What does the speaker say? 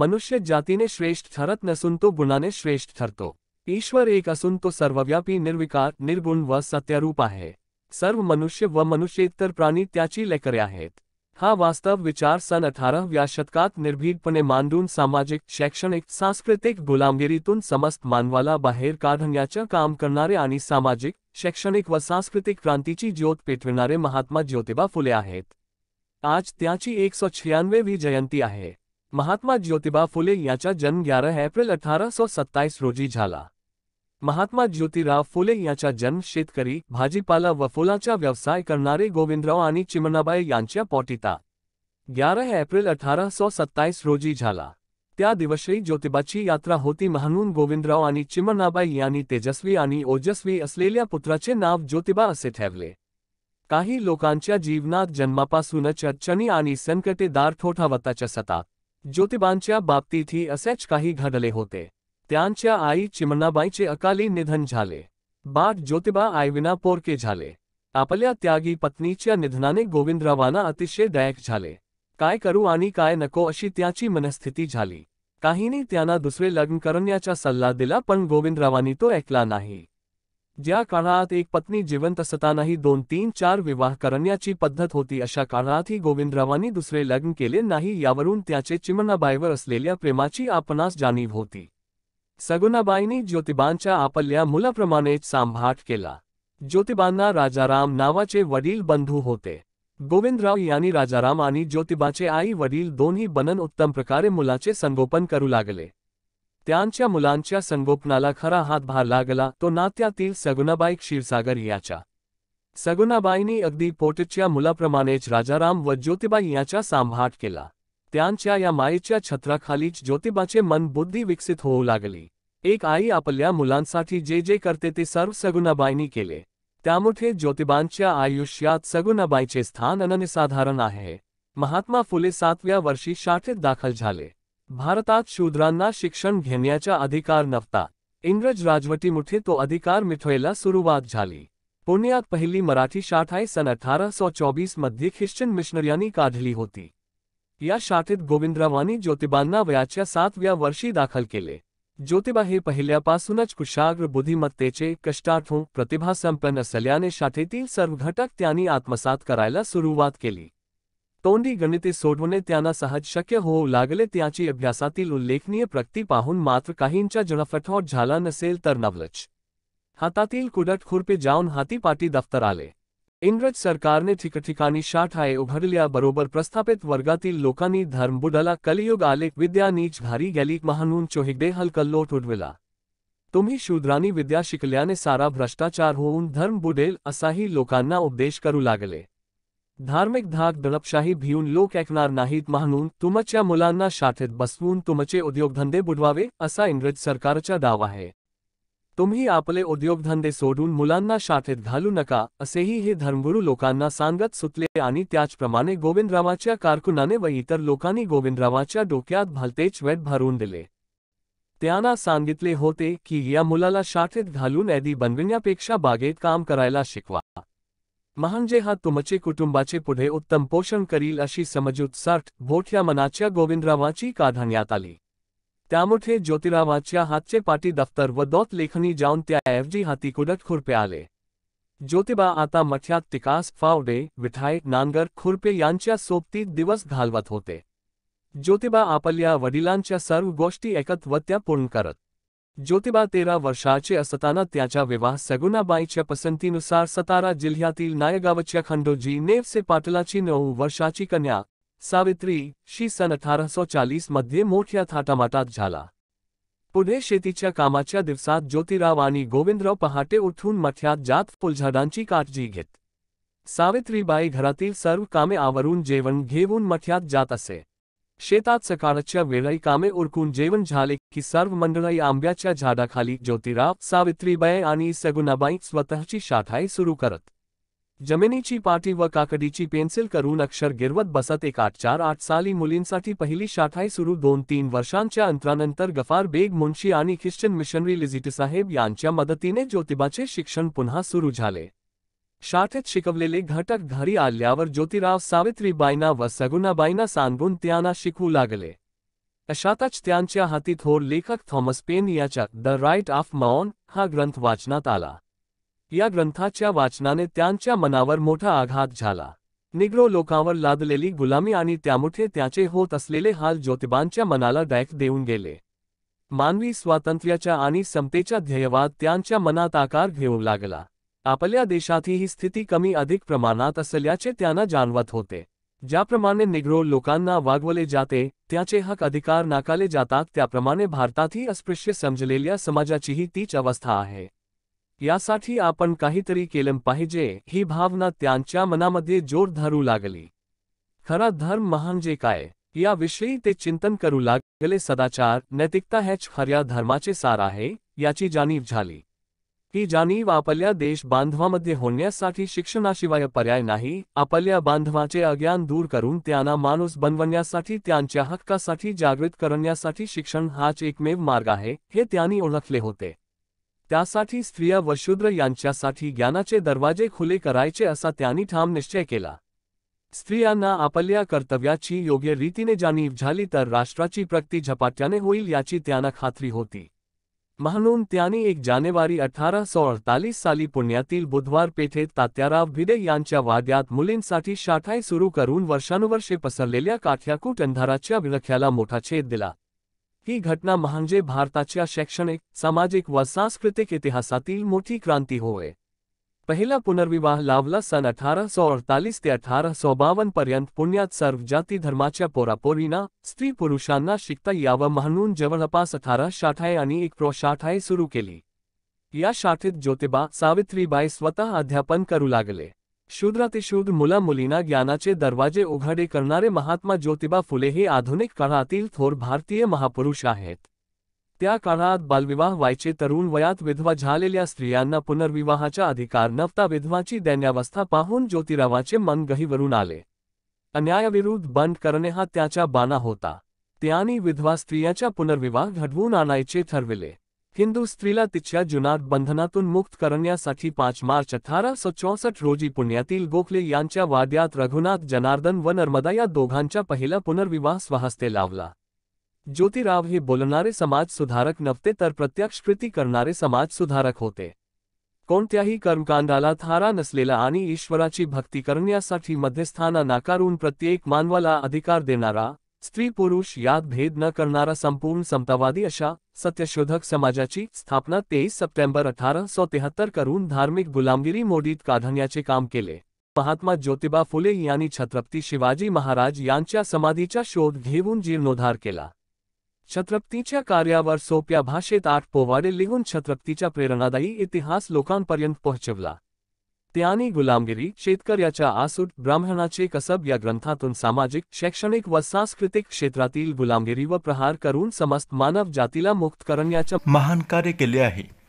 मनुष्य મનુષ્ય જાતિને શ્રેષ્ઠ ઠરત ન गुणा ने श्रेष्ठ ठरतो ईश्वर एक असुन तो सर्वव्यापी निर्विकार निर्गुण व सत्यरूप है सर्व मनुष्य व मनुष्येतर प्राणी त्याची लेकर आहेत हा वास्तव विचार सन अठारहव्या शतकात निर्भीकपने मांडून सामाजिक शैक्षणिक सांस्कृतिक गुलामगिरीतून समस्त मानवाला बाहेर काढण्याचं काम करणारे आणि सामाजिक शैक्षणिक व सांस्कृतिक क्रांतीची ज्योत पेटविणारे महात्मा ज्योतिबा फुले आहेत आज त्याची एक सौ छियानवेवी जयंती आहे महात्मा ज्योतिबा फुले यांचा जन्म ग्यारह एप्रिल अठारह सौ सत्ताईस रोजी झाला महात्मा ज्योतिराव फुले यांचा जन्म शेतकरी भाजीपाला व फुलाचा व्यवसाय करणारे गोविंदराव आणि चिमणाबाई यांच्या पोटिता ग्यारह एप्रिल अठारह सौ सत्ताईस रोजी झाला त्या दिवशी ज्योतिबाची यात्रा होती म्हणून गोविंदराव आणि चिमनाबाई यांनी तेजस्वी आणि ओजस्वी असलेल्या पुत्राचे नाव ज्योतिबा असे ठेवले काही लोकांच्या जीवनात जन्मापासूनच अडचणी आणि संकटेदार ठोठावताच्या सतात ज्योतिबांच्या थी असेच काही घडले होते त्यांच्या आई चिमणाबाईचे अकाली निधन झाले बाट ज्योतिबा आईविना पोरके झाले आपल्या त्यागी पत्नीच्या निधनाने गोविंदरावांना अतिशय दयक झाले काय करू आणि काय नको अशी त्याची मनस्थिती झाली काहींनी त्यांना दुसरे लग्न करण्याचा सल्ला दिला पण गोविंदरावांनी तो ऐकला नाही ज्या काळात एक पत्नी जिवंत असतानाही दोन तीन चार विवाह करण्याची पद्धत होती अशा काळातही गोविंदरावांनी दुसरे लग्न केले नाही यावरून त्याचे चिमणाबाईवर असलेल्या प्रेमाची आपणास जाणीव होती सगुणाबाईंनी ज्योतिबांच्या आपल्या मुलाप्रमाणेच सांभाट केला ज्योतिबांना राजाराम नावाचे वडील बंधू होते गोविंदराव यांनी राजाराम आणि ज्योतिबाचे आई वडील दोन्ही बनन उत्तम प्रकारे मुलाचे संगोपन करू लागले त्यांच्या मुलांच्या संगोपनाला खरा हातभार लागला तो नात्यातील सगुणाबाई क्षीरसागर याच्या सगुणाबाईंनी अगदी पोटच्या मुलाप्रमाणेच राजाराम व ज्योतिबाई याचा सांभाट केला त्यांच्या या मायेच्या छत्राखालीच ज्योतिबाचे मन बुद्धी विकसित होऊ लागली एक आई आपल्या मुलांसाठी जे जे करते ते सर्व सगुणाबाईंनी केले त्यामुळे ज्योतिबांच्या आयुष्यात सगुणाबाईचे स्थान अननिसाधारण आहे महात्मा फुले सातव्या वर्षी शाठेत दाखल झाले भारतात शूद्रांना शिक्षण घेण्याचा अधिकार नव्हता इंग्रज राजवटीमुठे तो अधिकार मिठवायला सुरुवात झाली पुण्यात पहिली मराठी शाखा सन अठारह सौ चौबीस मध्ये ख्रिश्चन मिशनर्यांनी काढली होती या शाखेत गोविंदरावानी ज्योतिबांना वयाच्या सातव्या वर्षी दाखल केले ज्योतिबा हे पहिल्यापासूनच कुशाग्र बुद्धिमत्तेचे कष्टार्थू प्रतिभासंपन्न असल्याने शाखेतील सर्व घटक त्यांनी आत्मसात करायला सुरुवात केली तोंडी गणिते सोडवणे त्यांना सहज शक्य होऊ लागले त्याची अभ्यासातील उल्लेखनीय प्रगती पाहून मात्र काहींच्या जणफटोट झाला नसेल तर नवलच हातातील कुडट खुरपे जाऊन हातीपाटी दफ्तर आले इंग्रज सरकारने ठिकठिकाणी शाठाए उघडल्या बरोबर प्रस्थापित वर्गातील लोकांनी धर्म बुडाला कलियुग आले विद्या नीच घारी गेली महानून चोहिगडे हलकल्लोट उडविला तुम्ही शूद्रांनी विद्या शिकल्याने सारा भ्रष्टाचार होऊन धर्म बुडेल असाही लोकांना उपदेश करू लागले धार्मिक धाक दडपशाही भिऊन लोक ऐकणार नाहीत म्हणून तुमच्या मुलांना शाथेत बसवून तुमचे उद्योगधंदे बुडवावे असा इंग्रज सरकारचा दावा आहे तुम्ही आपले उद्योगधंदे सोडून मुलांना शाथेत घालू नका असेही हे धर्मगुरू लोकांना सांगत सुटले आणि त्याचप्रमाणे गोविंदरावाच्या कारकुनाने व इतर लोकांनी गोविंदरावाच्या डोक्यात भलतेच वेत भरून दिले त्यांना सांगितले होते की या मुलाला शाथेत घालून ऐदी बनविण्यापेक्षा बागेत काम करायला शिकवा महांजे हा तुमचे कुटुंबाचे पुढे उत्तम पोषण करील अशी समजूत साठ भोट मनाच्या गोविंदरावाची काधांग्यात आली त्यामुळे ज्योतिरामाच्या हातचे पाटी दफ्तर व दोत लेखनी जाऊन त्याऐवजी हाती कुडत खुरपे आले ज्योतिबा आता मठ्यात तिकास फावडे विठाय नांगर खुरपे यांच्या सोबतीत दिवस घालवत होते ज्योतिबा आपल्या वडिलांच्या सर्व गोष्टी एकत्र एकत्वत्या पूर्ण करत ज्योतिबा तेरा वर्षाचे असताना त्याचा विवाह सगुणाबाईच्या पसंतीनुसार सतारा जिल्ह्यातील नायगावच्या खंडोजी नेवसे पाटलाची नऊ वर्षाची कन्या सावित्री शी सन अठारह चालीस मध्य मोठ्या थाटामाटात झाला पुढे शेतीच्या कामाच्या दिवसात ज्योतिराव आणि गोविंदराव पहाटे उठून मठ्यात जात फुलझाडांची काळजी घेत सावित्रीबाई घरातील सर्व कामे आवरून जेवण घेऊन मठ्यात जात असे शेतात सकाळच्या वेळाई कामे उरकून जेवण झाले की सर्व मंडळाई आंब्याच्या झाडाखाली ज्योतिराव सावित्रीबाई आणि सगुणाबाई स्वतःची शाखाई सुरू करत जमिनीची पाटी व काकडीची पेन्सिल करून अक्षर गिरवत बसत एक आठ चार आठ साली मुलींसाठी पहिली शाखाई सुरू दोन तीन वर्षांच्या अंतरानंतर गफार बेग मुंशी आणि ख्रिश्चन मिशनरी साहेब यांच्या मदतीने ज्योतिबाचे शिक्षण पुन्हा सुरू झाले शाठेत शिकवलेले घटक घरी आल्यावर ज्योतिराव सावित्रीबाईंना व सगुणाबाईंना सांगून त्यांना शिकवू लागले अशातच त्यांच्या हाती थोर लेखक थॉमस पेन याच्या द राईट ऑफ मॉन हा ग्रंथ वाचनात आला या ग्रंथाच्या वाचनाने त्यांच्या मनावर मोठा आघात झाला निग्रो लोकांवर लादलेली गुलामी आणि त्यामुठे त्याचे होत असलेले हाल ज्योतिबांच्या मनाला दायक देऊन गेले मानवी स्वातंत्र्याच्या आणि समतेच्या ध्येयवाद त्यांच्या मनात आकार घेऊ लागला आपल्या देशाती ही स्थिति कमी अधिक प्रमाणात असल्याचे त्यांना जाणवत होते ज्याप्रमाणे निग्रो लोकांना वागवले जाते त्याचे हक अधिकार नाकाले जातात त्याप्रमाणे भारतातही अस्पृश्य समजलेल्या समाजाचीही तीच अवस्था आहे यासाठी आपण काहीतरी केलं पाहिजे ही भावना त्यांच्या मनामध्ये जोर धरू लागली खरा धर्म महान जे काय याविषयी ते चिंतन करू लागले सदाचार नैतिकता हेच खऱ्या धर्माचे सार आहे याची जाणीव झाली ही जानी आपल्या देश बांधवामध्ये होण्यासाठी शिक्षणाशिवाय पर्याय नाही आपल्या बांधवाचे अज्ञान दूर करून त्यांना माणूस बनवण्यासाठी त्यांच्या हक्कासाठी जागृत करण्यासाठी शिक्षण हाच एकमेव मार्ग है हे त्यांनी ओळखले होते त्यासाठी स्त्रिया व शूद्र यांच्यासाठी ज्ञानाचे दरवाजे खुले करायचे असा त्यांनी ठाम निश्चय केला स्त्रियांना आपल्या कर्तव्याची योग्य रीतीने जाणीव झाली तर राष्ट्राची प्रगती झपाट्याने होईल याची त्यांना खात्री होती महानून त्यानी एक जानेवारी अठारह सौ अडतालीस साली पुण्यातील बुधवार पेठेत तात्याराव भिडे यांच्या वाद्यात मुलींसाठी शाठाय सुरू करून वर्षानुवर्षे पसरलेल्या काठ्याकूट अंधाराच्या विलख्याला मोठा छेद दिला ही घटना म्हणजे भारताच्या शैक्षणिक सामाजिक व सांस्कृतिक इतिहासातील मोठी क्रांती होय पहिला पुनर्विवाह लावला सन अठारह सौ अडतालीस ते अठारह सौ बावन पर्यंत पुण्यात सर्व जाती धर्माच्या पोरापोरींना स्त्री पुरुषांना शिकता यावं म्हणून जवळपास अठारा शाठाय आणि एक प्रोशाठाए सुरू केली या शाठेत ज्योतिबा सावित्रीबाई स्वतः अध्यापन करू लागले शूद्रातिशूद्र मुला मुलींना ज्ञानाचे दरवाजे उघडे करणारे महात्मा ज्योतिबा फुले हे आधुनिक काळातील थोर भारतीय महापुरुष आहेत त्या काळात बालविवाह व्हायचे तरुण वयात विधवा झालेल्या स्त्रियांना पुनर्विवाहाचा अधिकार नव्हता विधवाची दैन्यावस्था पाहून ज्योतिरावाचे मन गहीवरून आले अन्यायाविरुद्ध बंड करणे हा त्याचा बाना होता त्यानी विधवा स्त्रियाचा पुनर्विवाह घडवून आणायचे ठरविले हिंदू स्त्रीला तिच्या जुनाट बंधनातून मुक्त करण्यासाठी पाच मार्च अठरा चौसष्ट रोजी पुण्यातील गोखले यांच्या वाद्यात रघुनाथ जनार्दन व नर्मदा या दोघांच्या पहिला पुनर्विवाह स्वहस्ते लावला ज्योतिराव हे बोलणारे समाज सुधारक नव्हते तर प्रत्यक्ष कृती करणारे समाज सुधारक होते कोणत्याही कर्मकांडाला थारा नसलेला आणि ईश्वराची भक्ती करण्यासाठी मध्यस्थाना नाकारून प्रत्येक मानवाला अधिकार देणारा स्त्री पुरुष यात भेद न करणारा संपूर्ण समतावादी अशा सत्यशोधक समाजाची स्थापना तेईस सप्टेंबर अठारह सौ तेहत्तर करून धार्मिक गुलामगिरी मोडीत काढण्याचे काम केले महात्मा ज्योतिबा फुले यांनी छत्रपती शिवाजी महाराज यांच्या समाधीचा शोध घेऊन जीर्णोद्धार केला छत्रपतीच्या कार्यावर सोप्या भाषेत आठ पोवाडे लिहून छत्रपतीच्या प्रेरणादायी इतिहास लोकांपर्यंत पोहोचवला त्यानी गुलामगिरी शेतकऱ्याच्या आसूट ब्राह्मणाचे कसब या ग्रंथातून सामाजिक शैक्षणिक व सांस्कृतिक क्षेत्रातील गुलामगिरी व प्रहार करून समस्त मानव जातीला मुक्त करण्याचे महान कार्य केले आहे